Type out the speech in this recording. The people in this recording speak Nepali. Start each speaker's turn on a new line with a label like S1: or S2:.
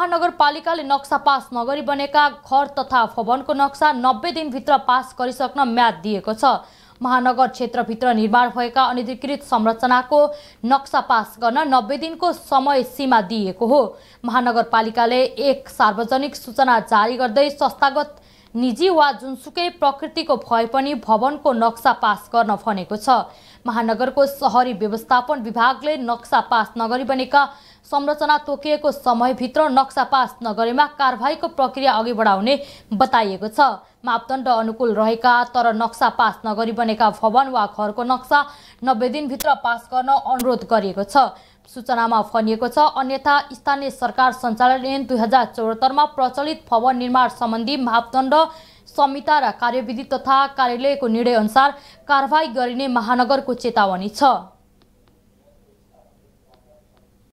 S1: महानगरपालिकाले नक्सा पास नगरी बनेका घर तथा भवनको नक्सा नब्बे दिनभित्र पास गरिसक्न म्याद दिएको छ महानगर क्षेत्रभित्र निर्माण भएका अनधिकृत संरचनाको नक्सा पास गर्न नब्बे दिनको समय सीमा दिएको हो महानगरपालिकाले एक सार्वजनिक सूचना जारी गर्दै संस्थागत निजी वा जुनसुकै प्रकृतिको भए पनि भवनको नक्सा पास गर्न भनेको छ महानगरको सहरी व्यवस्थापन विभागले नक्सा पास नगरी बनेका संरचना तोकिएको समयभित्र नक्सा पास नगरेमा कारवाहीको प्रक्रिया अघि बढाउने बताइएको छ मापदण्ड अनुकूल रहेका तर नक्सा पास नगरी बनेका भवन वा घरको नक्सा नब्बे दिनभित्र पास गर्न अनुरोध गरिएको छ सूचनामा भनिएको छ अन्यथा स्थानीय सरकार सञ्चालन ऐन दुई हजार चौहत्तरमा प्रचलित भवन निर्माण सम्बन्धी मापदण्ड संहिता र कार्यविधि तथा कार्यालयको निर्णयअनुसार कारवाही गरिने महानगरको चेतावनी छ